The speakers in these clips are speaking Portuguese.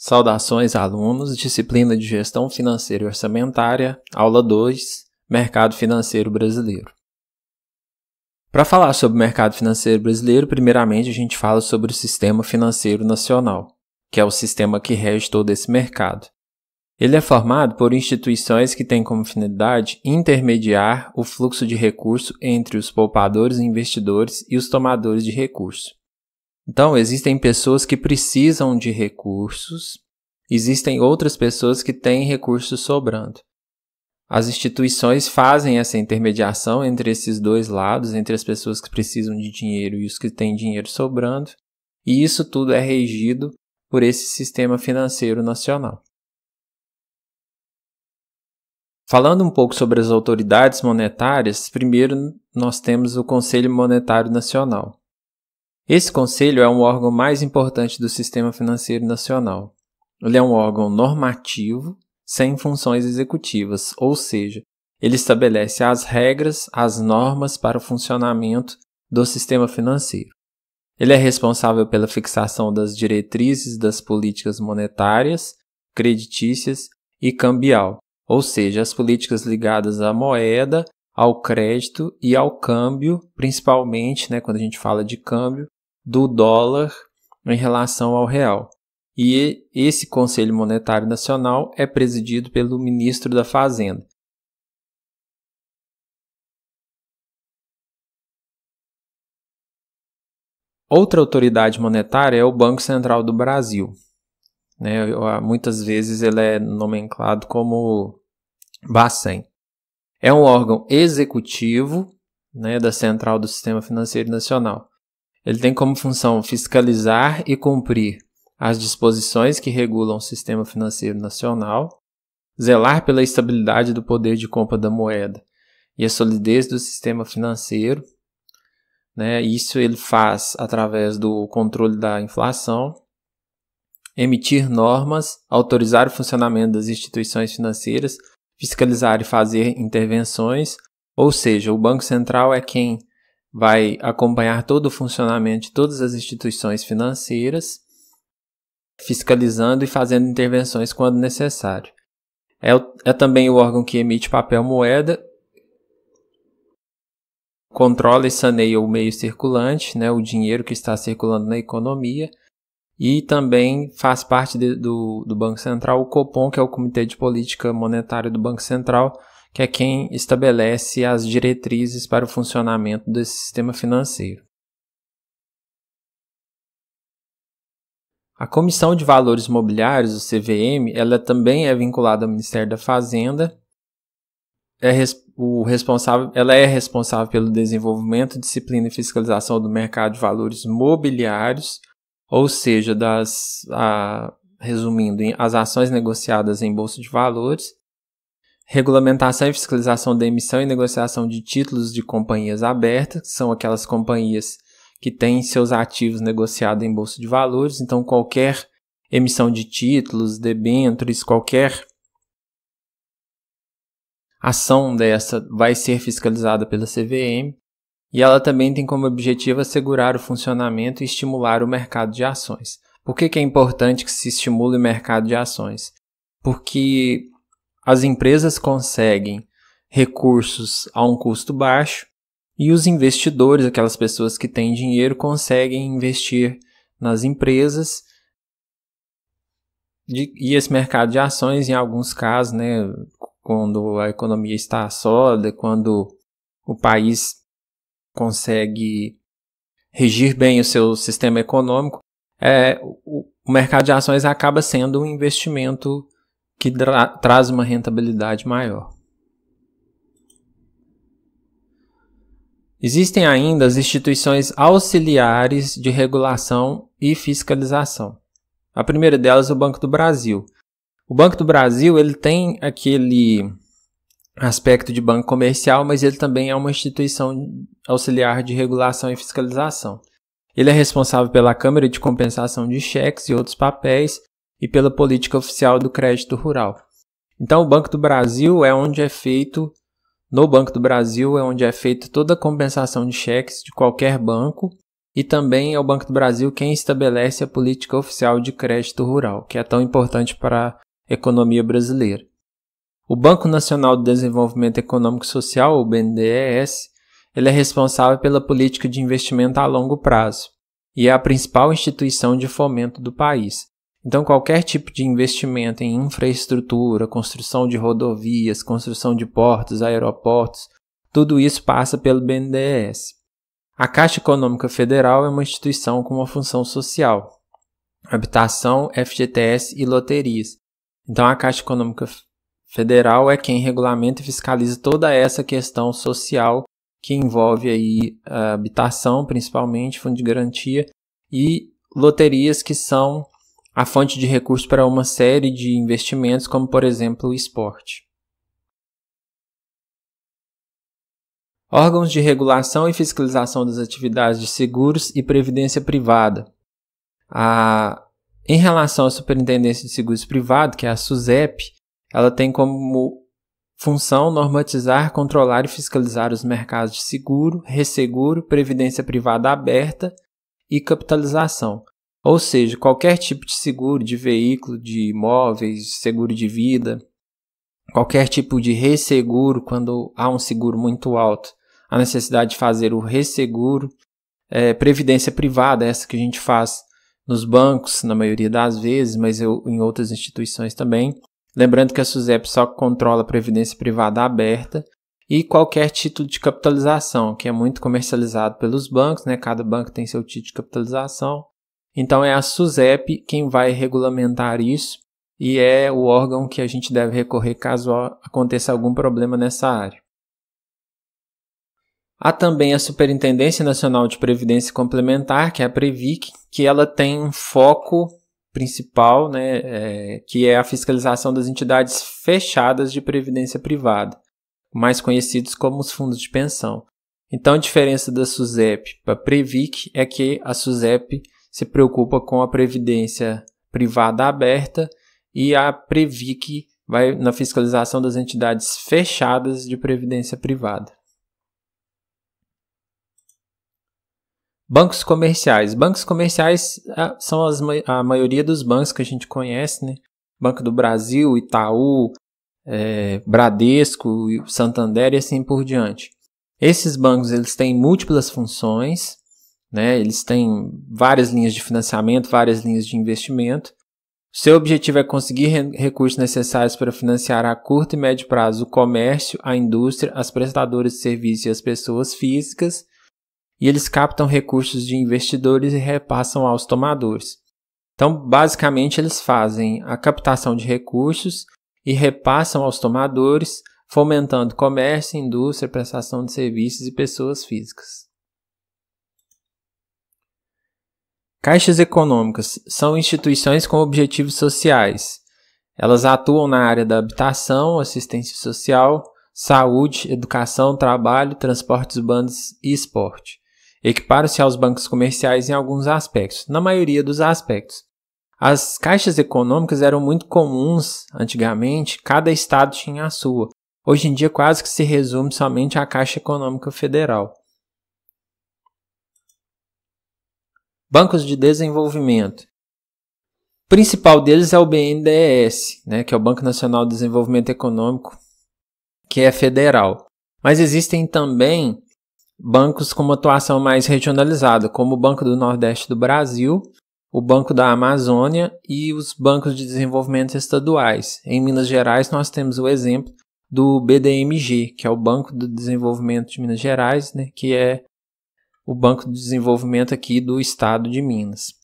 Saudações, alunos, disciplina de Gestão Financeira e Orçamentária, aula 2, Mercado Financeiro Brasileiro. Para falar sobre o mercado financeiro brasileiro, primeiramente a gente fala sobre o sistema financeiro nacional, que é o sistema que rege todo esse mercado. Ele é formado por instituições que têm como finalidade intermediar o fluxo de recurso entre os poupadores e investidores e os tomadores de recurso. Então, existem pessoas que precisam de recursos, existem outras pessoas que têm recursos sobrando. As instituições fazem essa intermediação entre esses dois lados, entre as pessoas que precisam de dinheiro e os que têm dinheiro sobrando, e isso tudo é regido por esse sistema financeiro nacional. Falando um pouco sobre as autoridades monetárias, primeiro nós temos o Conselho Monetário Nacional. Esse conselho é um órgão mais importante do sistema financeiro nacional. Ele é um órgão normativo sem funções executivas, ou seja, ele estabelece as regras, as normas para o funcionamento do sistema financeiro. Ele é responsável pela fixação das diretrizes das políticas monetárias, creditícias e cambial, ou seja, as políticas ligadas à moeda, ao crédito e ao câmbio, principalmente, né, quando a gente fala de câmbio, do dólar em relação ao real. E esse Conselho Monetário Nacional é presidido pelo ministro da Fazenda. Outra autoridade monetária é o Banco Central do Brasil. Né? Ah, muitas vezes ele é nomenclado como Bacen. É um órgão executivo né, da Central do Sistema Financeiro Nacional. Ele tem como função fiscalizar e cumprir as disposições que regulam o sistema financeiro nacional, zelar pela estabilidade do poder de compra da moeda e a solidez do sistema financeiro. Né? Isso ele faz através do controle da inflação, emitir normas, autorizar o funcionamento das instituições financeiras, fiscalizar e fazer intervenções. Ou seja, o Banco Central é quem vai acompanhar todo o funcionamento de todas as instituições financeiras, fiscalizando e fazendo intervenções quando necessário. É, o, é também o órgão que emite papel moeda, controla e saneia o meio circulante, né, o dinheiro que está circulando na economia, e também faz parte de, do, do Banco Central o COPOM, que é o Comitê de Política Monetária do Banco Central, que é quem estabelece as diretrizes para o funcionamento desse sistema financeiro. A Comissão de Valores Mobiliários, o CVM, ela também é vinculada ao Ministério da Fazenda. É res o responsável, ela é responsável pelo desenvolvimento, disciplina e fiscalização do mercado de valores mobiliários, ou seja, das, a, resumindo, as ações negociadas em bolsa de valores Regulamentação e fiscalização da emissão e negociação de títulos de companhias abertas, que são aquelas companhias que têm seus ativos negociados em bolsa de valores, então qualquer emissão de títulos, debêntures, qualquer ação dessa vai ser fiscalizada pela CVM e ela também tem como objetivo assegurar o funcionamento e estimular o mercado de ações. Por que, que é importante que se estimule o mercado de ações? Porque as empresas conseguem recursos a um custo baixo e os investidores, aquelas pessoas que têm dinheiro, conseguem investir nas empresas. e esse mercado de ações, em alguns casos, né, quando a economia está sólida, quando o país consegue regir bem o seu sistema econômico, é, o, mercado de ações acaba sendo um investimento que traz uma rentabilidade maior. Existem ainda as instituições auxiliares de regulação e fiscalização. A primeira delas é o Banco do Brasil. O Banco do Brasil ele tem aquele aspecto de banco comercial, mas ele também é uma instituição auxiliar de regulação e fiscalização. Ele é responsável pela Câmara de Compensação de Cheques e outros papéis e pela política oficial do crédito rural. Então, o Banco do Brasil é onde é feito, no Banco do Brasil é onde é feita toda a compensação de cheques de qualquer banco e também é o Banco do Brasil quem estabelece a política oficial de crédito rural, que é tão importante para a economia brasileira. O Banco Nacional de Desenvolvimento Econômico e Social, o BNDES, ele é responsável pela política de investimento a longo prazo e é a principal instituição de fomento do país. Então, qualquer tipo de investimento em infraestrutura, construção de rodovias, construção de portos, aeroportos, tudo isso passa pelo BNDES. A Caixa Econômica Federal é uma instituição com uma função social, habitação, FGTS e loterias. Então, a Caixa Econômica Federal é quem regulamenta e fiscaliza toda essa questão social que envolve aí a eh, habitação, principalmente fundo de garantia e loterias que são a fonte de recursos para uma série de investimentos, como por exemplo o esporte. Órgãos de regulação e fiscalização das atividades de seguros e previdência privada. A, em relação à Superintendência de Seguros Privados, que é a SUSEP, ela tem como função normatizar, controlar e fiscalizar os mercados de seguro, resseguro, previdência privada aberta e capitalização, ou seja, qualquer tipo de seguro de veículo, de imóveis, seguro de vida, qualquer tipo de resseguro, quando há um seguro muito alto, a necessidade de fazer o resseguro, é, previdência privada, essa que a gente faz nos bancos, na maioria das vezes, mas eu, em outras instituições também. Lembrando que a SUSEP só controla a previdência privada aberta e qualquer título de capitalização, que é muito comercializado pelos bancos, né? cada banco tem seu título de capitalização. Então é a SUSEP quem vai regulamentar isso e é o órgão que a gente deve recorrer caso aconteça algum problema nessa área. Há também a Superintendência Nacional de Previdência Complementar, que é a Previc, que ela tem um foco principal, né, é, que é a fiscalização das entidades fechadas de previdência privada, mais conhecidos como os fundos de pensão. Então, a diferença da SUSEP para a Previc é que a SUSEP se preocupa com a previdência privada aberta e a Previc vai na fiscalização das entidades fechadas de previdência privada. Bancos comerciais. Bancos comerciais ah, são as, a maioria dos bancos que a gente conhece, né? Banco do Brasil, Itaú, é, Bradesco, Santander e assim por diante. Esses bancos eles têm múltiplas funções né? Eles têm várias linhas de financiamento, várias linhas de investimento. Seu objetivo é conseguir recursos necessários para financiar a curto e médio prazo o comércio, a indústria, as prestadoras de serviços e as pessoas físicas, e eles captam recursos de investidores e repassam aos tomadores. Então, basicamente, eles fazem a captação de recursos e repassam aos tomadores, fomentando comércio, indústria, prestação de serviços e pessoas físicas. Caixas econômicas são instituições com objetivos sociais. Elas atuam na área da habitação, assistência social, saúde, educação, trabalho, transportes urbanos e esporte. Equiparam-se aos bancos comerciais em alguns aspectos, na maioria dos aspectos. As caixas econômicas eram muito comuns antigamente, cada estado tinha a sua. Hoje em dia quase que se resume somente à Caixa Econômica Federal. bancos de desenvolvimento. O principal deles é o BNDES, né, que é o Banco Nacional de Desenvolvimento Econômico, que é federal. Mas existem também bancos com uma atuação mais regionalizada, como o Banco do Nordeste do Brasil, o Banco da Amazônia e os bancos de desenvolvimento estaduais. Em Minas Gerais, nós temos o exemplo do BDMG, que é o Banco do Desenvolvimento de Minas Gerais, né, que é o Banco de Desenvolvimento aqui do estado de Minas.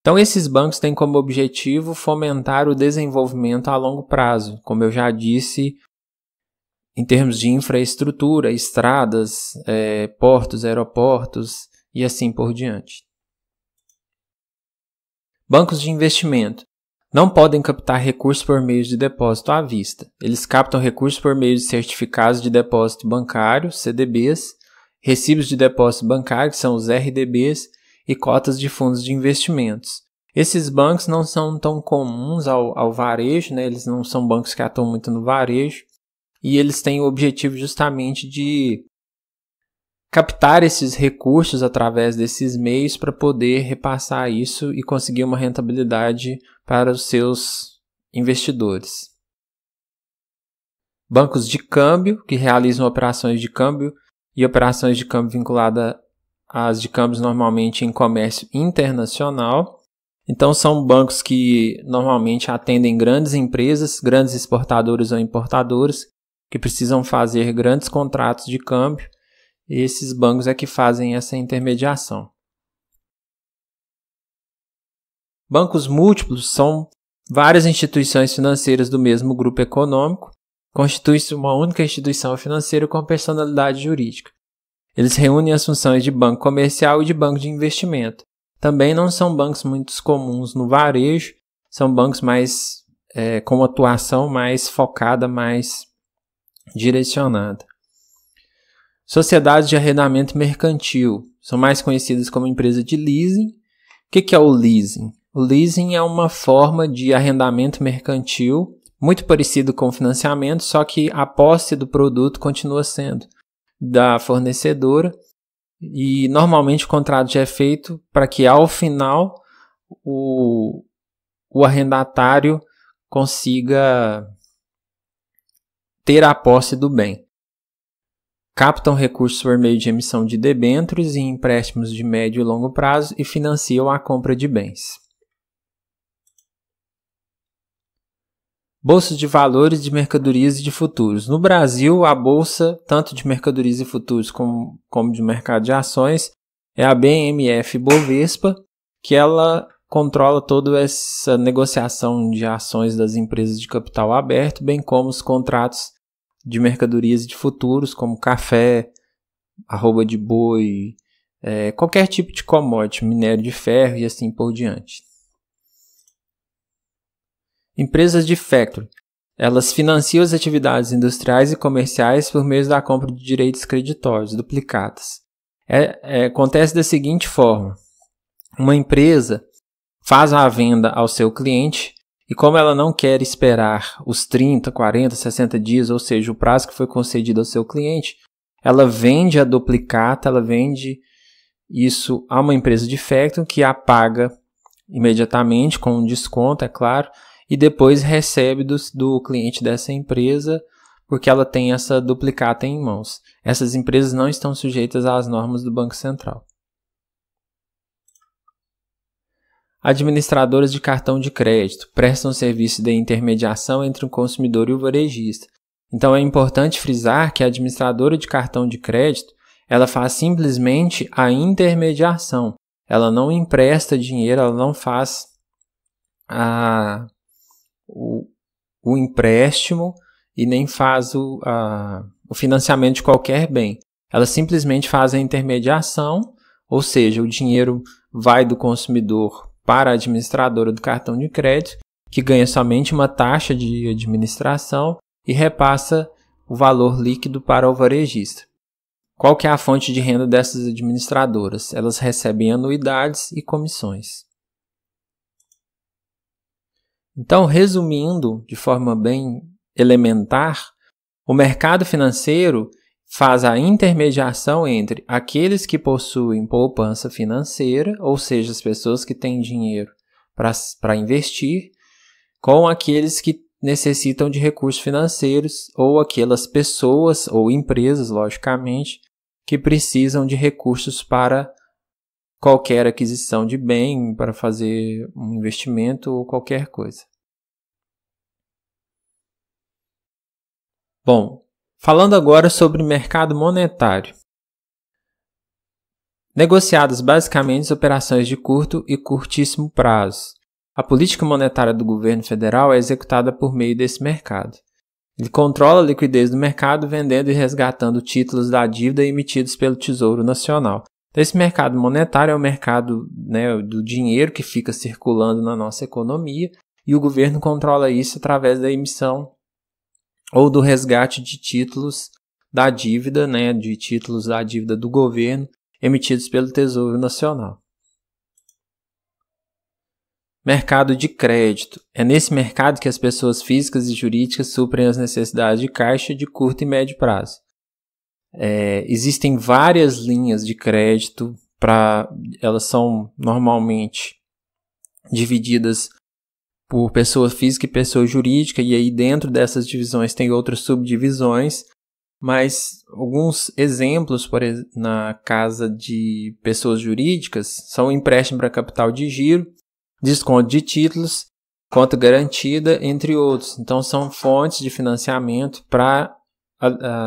Então, esses bancos têm como objetivo fomentar o desenvolvimento a longo prazo, como eu já disse, em termos de infraestrutura, estradas, é, portos, aeroportos e assim por diante. Bancos de investimento não podem captar recursos por meio de depósito à vista. Eles captam recursos por meio de certificados de depósito bancário, CDBs, recibos de depósito bancário, que são os RDBs, e cotas de fundos de investimentos. Esses bancos não são tão comuns ao, ao varejo, né? eles não são bancos que atuam muito no varejo, e eles têm o objetivo justamente de captar esses recursos através desses meios para poder repassar isso e conseguir uma rentabilidade para os seus investidores. Bancos de câmbio, que realizam operações de câmbio, e operações de câmbio vinculada às de câmbios normalmente em comércio internacional. Então são bancos que normalmente atendem grandes empresas, grandes exportadores ou importadores que precisam fazer grandes contratos de câmbio. E esses bancos é que fazem essa intermediação. Bancos múltiplos são várias instituições financeiras do mesmo grupo econômico constitui-se uma única instituição financeira com personalidade jurídica. Eles reúnem as funções de banco comercial e de banco de investimento. Também não são bancos muito comuns no varejo, são bancos mais é, com atuação mais focada, mais direcionada. Sociedades de arrendamento mercantil são mais conhecidas como empresa de leasing. O que, que é o leasing? O leasing é uma forma de arrendamento mercantil muito parecido com o financiamento, só que a posse do produto continua sendo da fornecedora e normalmente o contrato já é feito para que ao final o, o arrendatário consiga ter a posse do bem. Captam recursos por meio de emissão de debêntures e empréstimos de médio e longo prazo e financiam a compra de bens. bolsas de valores, de mercadorias e de futuros. No Brasil, a bolsa, tanto de mercadorias e futuros como, como de mercado de ações, é a BMF Bovespa, que ela controla toda essa negociação de ações das empresas de capital aberto, bem como os contratos de mercadorias e de futuros, como café, arroba de boi, é, qualquer tipo de commodity, minério de ferro e assim por diante. Empresas de factoring. Elas financiam as atividades industriais e comerciais por meio da compra de direitos creditórios, duplicatas. É, é, acontece da seguinte forma: uma empresa faz a venda ao seu cliente e, como ela não quer esperar os 30, 40, 60 dias, ou seja, o prazo que foi concedido ao seu cliente, ela vende a duplicata, ela vende isso a uma empresa de factoring que a paga imediatamente, com um desconto, é claro e depois recebe do, do cliente dessa empresa porque ela tem essa duplicata em mãos. Essas empresas não estão sujeitas às normas do Banco Central. Administradoras de cartão de crédito prestam serviço de intermediação entre o consumidor e o varejista. Então é importante frisar que a administradora de cartão de crédito, ela faz simplesmente a intermediação. Ela não empresta dinheiro, ela não faz a o, o empréstimo e nem faz o, a, o financiamento de qualquer bem. Elas simplesmente fazem a intermediação, ou seja, o dinheiro vai do consumidor para a administradora do cartão de crédito, que ganha somente uma taxa de administração e repassa o valor líquido para o varejista. Qual que é a fonte de renda dessas administradoras? Elas recebem anuidades e comissões. Então, resumindo de forma bem elementar, o mercado financeiro faz a intermediação entre aqueles que possuem poupança financeira, ou seja, as pessoas que têm dinheiro para investir, com aqueles que necessitam de recursos financeiros ou aquelas pessoas ou empresas, logicamente, que precisam de recursos para qualquer aquisição de bem, para fazer um investimento ou qualquer coisa. Bom, falando agora sobre mercado monetário. Negociadas basicamente as operações de curto e curtíssimo prazo. A política monetária do governo federal é executada por meio desse mercado. Ele controla a liquidez do mercado vendendo e resgatando títulos da dívida emitidos pelo Tesouro Nacional. Então, esse mercado monetário é o mercado né, do dinheiro que fica circulando na nossa economia e o governo controla isso através da emissão ou do resgate de títulos da dívida, né, de títulos da dívida do governo emitidos pelo Tesouro Nacional. Mercado de crédito. É nesse mercado que as pessoas físicas e jurídicas suprem as necessidades de caixa de curto e médio prazo. É, existem várias linhas de crédito, pra, elas são normalmente divididas por pessoa física e pessoa jurídica, e aí dentro dessas divisões tem outras subdivisões, mas alguns exemplos por, na casa de pessoas jurídicas são empréstimo para capital de giro, desconto de títulos, conta garantida, entre outros. Então são fontes de financiamento para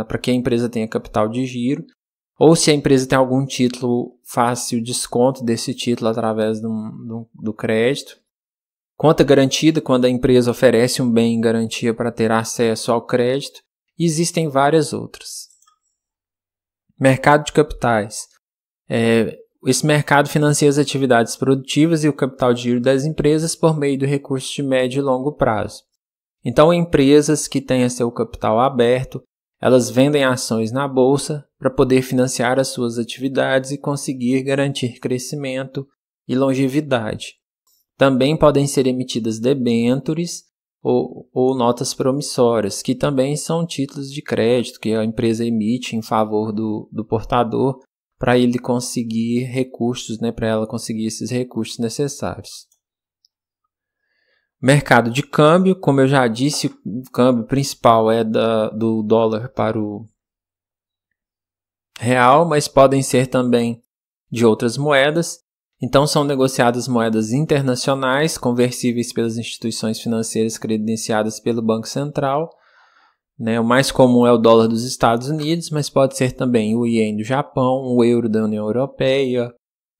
para que a empresa tenha capital de giro, ou se a empresa tem algum título, faça o desconto desse título através do, do, do crédito. Conta garantida, quando a empresa oferece um bem em garantia para ter acesso ao crédito, e existem várias outras. Mercado de capitais. É, esse mercado financia as atividades produtivas e o capital de giro das empresas por meio do recurso de médio e longo prazo. Então, empresas que têm seu capital aberto, elas vendem ações na bolsa para poder financiar as suas atividades e conseguir garantir crescimento e longevidade. Também podem ser emitidas debêntures ou, ou notas promissórias, que também são títulos de crédito que a empresa emite em favor do, do portador para ele conseguir recursos, né, para ela conseguir esses recursos necessários. Mercado de câmbio, como eu já disse, o câmbio principal é da, do dólar para o real, mas podem ser também de outras moedas. Então são negociadas moedas internacionais conversíveis pelas instituições financeiras credenciadas pelo Banco Central. Né? O mais comum é o dólar dos Estados Unidos, mas pode ser também o iene do Japão, o euro da União Europeia,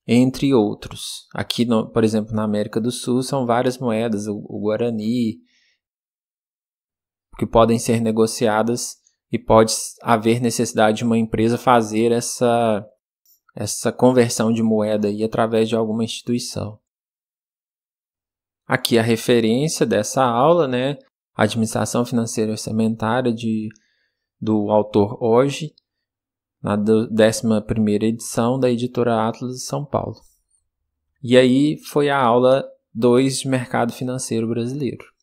entre outros. Aqui, no, por exemplo, na América do Sul, são várias moedas, o, o guarani, que podem ser negociadas e pode haver necessidade de uma empresa fazer essa essa conversão de moeda aí através de alguma instituição. Aqui a referência dessa aula, né? Administração Financeira e Orçamentária de, do autor Hoje, na 11ª edição da editora Atlas de São Paulo. E aí foi a aula 2 de Mercado Financeiro Brasileiro.